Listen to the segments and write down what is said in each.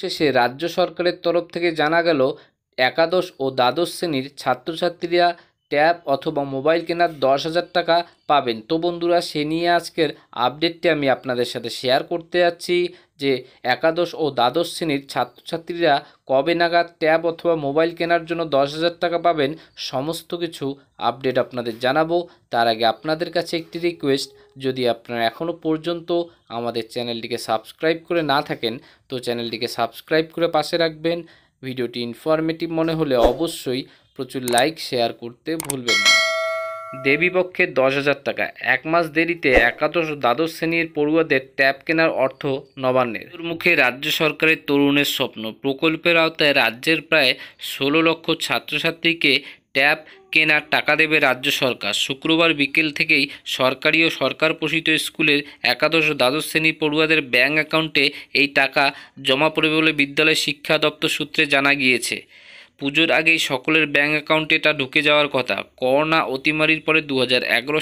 শেষে রাজ্য সরকারের তরফ থেকে জানা গেল একাদশ ও দ্বাদশ শ্রেণির ছাত্রছাত্রীরা ট্যাব অথবা মোবাইল কেনার দশ হাজার টাকা পাবেন তো বন্ধুরা সে নিয়ে আজকের আপডেটটি আমি আপনাদের সাথে শেয়ার করতে যাচ্ছি যে একাদশ ও দ্বাদশ শ্রেণীর ছাত্রছাত্রীরা কবে নাগাদ ট্যাব অথবা মোবাইল কেনার জন্য দশ হাজার টাকা পাবেন সমস্ত কিছু আপডেট আপনাদের জানাবো তার আগে আপনাদের কাছে একটি রিকোয়েস্ট যদি আপনারা এখনও পর্যন্ত আমাদের চ্যানেলটিকে সাবস্ক্রাইব করে না থাকেন তো চ্যানেলটিকে সাবস্ক্রাইব করে পাশে রাখবেন ভিডিওটি ইনফরমেটিভ মনে হলে অবশ্যই প্রচুর লাইক শেয়ার করতে ভুলবেন না দেবীপক্ষে দশ হাজার টাকা এক মাস দেরিতে একাদশ দ্বাদশ শ্রেণীর পড়ুয়াদের ট্যাব কেনার অর্থ নবান্নের মুখে রাজ্য সরকারের তরুণের স্বপ্ন প্রকল্পের আওতায় রাজ্যের প্রায় ষোলো লক্ষ ছাত্রছাত্রীকে ট্যাব কেনার টাকা দেবে রাজ্য সরকার শুক্রবার বিকেল থেকেই সরকারি ও সরকার পোষিত স্কুলের একাদশ দ্বাদশ শ্রেণীর পড়ুয়াদের ব্যাঙ্ক অ্যাকাউন্টে এই টাকা জমা পড়বে বলে বিদ্যালয় শিক্ষা দপ্তর সূত্রে জানা গিয়েছে পুজোর আগেই সকলের ব্যাঙ্ক অ্যাকাউন্টে তা ঢুকে যাওয়ার কথা করোনা অতিমারির পরে দু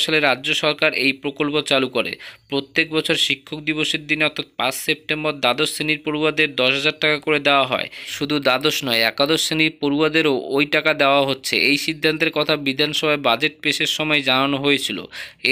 সালে রাজ্য সরকার এই প্রকল্প চালু করে প্রত্যেক বছর শিক্ষক দিবসের দিনে অর্থাৎ পাঁচ সেপ্টেম্বর দ্বাদশ শ্রেণীর পড়ুয়াদের দশ হাজার টাকা করে দেওয়া হয় শুধু দ্বাদশ নয় একাদশ শ্রেণীর পড়ুয়াদেরও ওই টাকা দেওয়া হচ্ছে এই সিদ্ধান্তের কথা বিধানসভায় বাজেট পেশের সময় জানানো হয়েছিল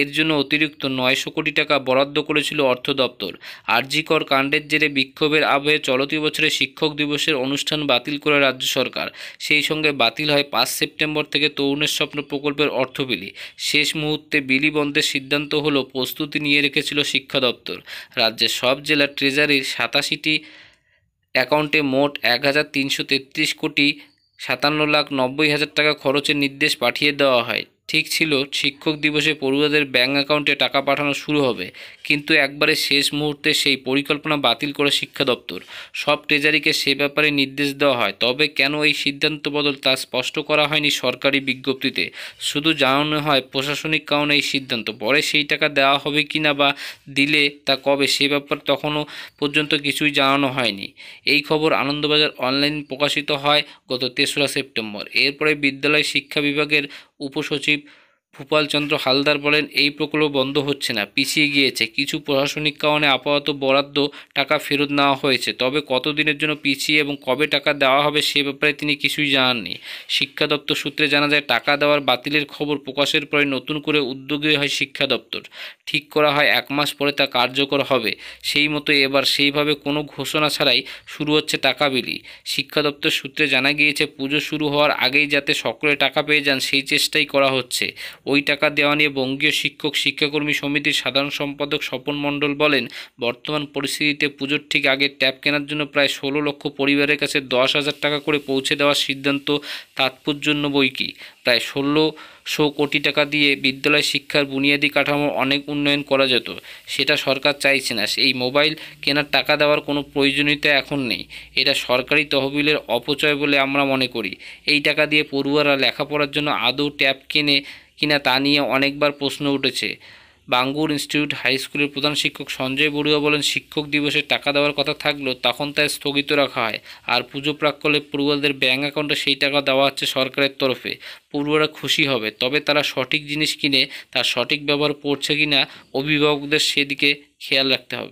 এর জন্য অতিরিক্ত নয়শো কোটি টাকা বরাদ্দ করেছিল অর্থ দপ্তর আরজিকর কাণ্ডের জেরে বিক্ষোভের আবহে চলতি বছরে শিক্ষক দিবসের অনুষ্ঠান বাতিল করে রাজ্য সরকার সেই সঙ্গে বাতিল হয় পাঁচ সেপ্টেম্বর থেকে তরুণের স্বপ্ন প্রকল্পের অর্থ বিলি শেষ মুহূর্তে বিলি বন্ধের সিদ্ধান্ত হল প্রস্তুতি নিয়ে রেখেছিল শিক্ষা দপ্তর রাজ্যের সব জেলার ট্রেজারির সাতাশিটি অ্যাকাউন্টে মোট এক হাজার তিনশো তেত্রিশ কোটি সাতান্ন লাখ নব্বই হাজার টাকা খরচের নির্দেশ পাঠিয়ে দেওয়া হয় ঠিক ছিল শিক্ষক দিবসে পড়ুয়াদের ব্যাঙ্ক অ্যাকাউন্টে টাকা পাঠানো শুরু হবে কিন্তু একবারে শেষ মুহূর্তে সেই পরিকল্পনা বাতিল করে শিক্ষা দপ্তর সব ট্রেজারিকে সে ব্যাপারে নির্দেশ দেওয়া হয় তবে কেন এই সিদ্ধান্ত বদল তা স্পষ্ট করা হয়নি সরকারি বিজ্ঞপ্তিতে শুধু জানানো হয় প্রশাসনিক কারণে এই সিদ্ধান্ত পরে সেই টাকা দেওয়া হবে কি না বা দিলে তা কবে সে ব্যাপার তখনও পর্যন্ত কিছুই জানানো হয়নি এই খবর আনন্দবাজার অনলাইন প্রকাশিত হয় গত তেসরা সেপ্টেম্বর এরপরে বিদ্যালয় শিক্ষা বিভাগের উপসচিব ভূপালচন্দ্র হালদার বলেন এই প্রকল্প বন্ধ হচ্ছে না পিছিয়ে গিয়েছে কিছু প্রশাসনিক কারণে আপাতত বরাদ্দ টাকা ফেরত নেওয়া হয়েছে তবে কতদিনের জন্য পিছিয়ে এবং কবে টাকা দেওয়া হবে সে ব্যাপারে তিনি কিছুই জানাননি শিক্ষা দপ্তর সূত্রে জানা যায় টাকা দেওয়ার বাতিলের খবর প্রকাশের পরে নতুন করে উদ্যোগী হয় শিক্ষা দপ্তর ঠিক করা হয় এক মাস পরে তা কার্যকর হবে সেই মতো এবার সেইভাবে কোনো ঘোষণা ছাড়াই শুরু হচ্ছে টাকা বিলি শিক্ষা দপ্তর সূত্রে জানা গিয়েছে পুজো শুরু হওয়ার আগেই যাতে সকলে টাকা পেয়ে যান সেই চেষ্টাই করা হচ্ছে ওই টাকা দেওয়া নিয়ে বঙ্গীয় শিক্ষক শিক্ষাকর্মী সমিতির সাধারণ সম্পাদক স্বপন মণ্ডল বলেন বর্তমান পরিস্থিতিতে পুজোর ঠিক আগে ট্যাব কেনার জন্য প্রায় ষোলো লক্ষ পরিবারের কাছে দশ হাজার টাকা করে পৌঁছে দেওয়ার সিদ্ধান্ত তাৎপর্যন্য বই কি প্রায় ষোলোশো কোটি টাকা দিয়ে বিদ্যালয় শিক্ষার বুনিয়াদী কাঠামোর অনেক উন্নয়ন করা যেত সেটা সরকার চাইছে না এই মোবাইল কেনার টাকা দেওয়ার কোনো প্রয়োজনীয়তা এখন নেই এটা সরকারি তহবিলের অপচয় বলে আমরা মনে করি এই টাকা দিয়ে পড়ুয়ারা লেখাপড়ার জন্য আদৌ ট্যাব কেনে কিনা তা নিয়ে অনেকবার প্রশ্ন উঠেছে বাঙ্গুর ইনস্টিটিউট হাই স্কুলের প্রধান শিক্ষক সঞ্জয় বড়ুয়া বলেন শিক্ষক দিবসে টাকা দেওয়ার কথা থাকলেও তখন তাই স্থগিত রাখা হয় আর পুজো প্রাক্কলে পড়ুয়াদের ব্যাঙ্ক অ্যাকাউন্টে সেই টাকা দেওয়া হচ্ছে সরকারের তরফে পড়ুয়ারা খুশি হবে তবে তারা সঠিক জিনিস কিনে তার সঠিক ব্যবহার করছে কিনা অভিভাবকদের সেদিকে খেয়াল রাখতে হবে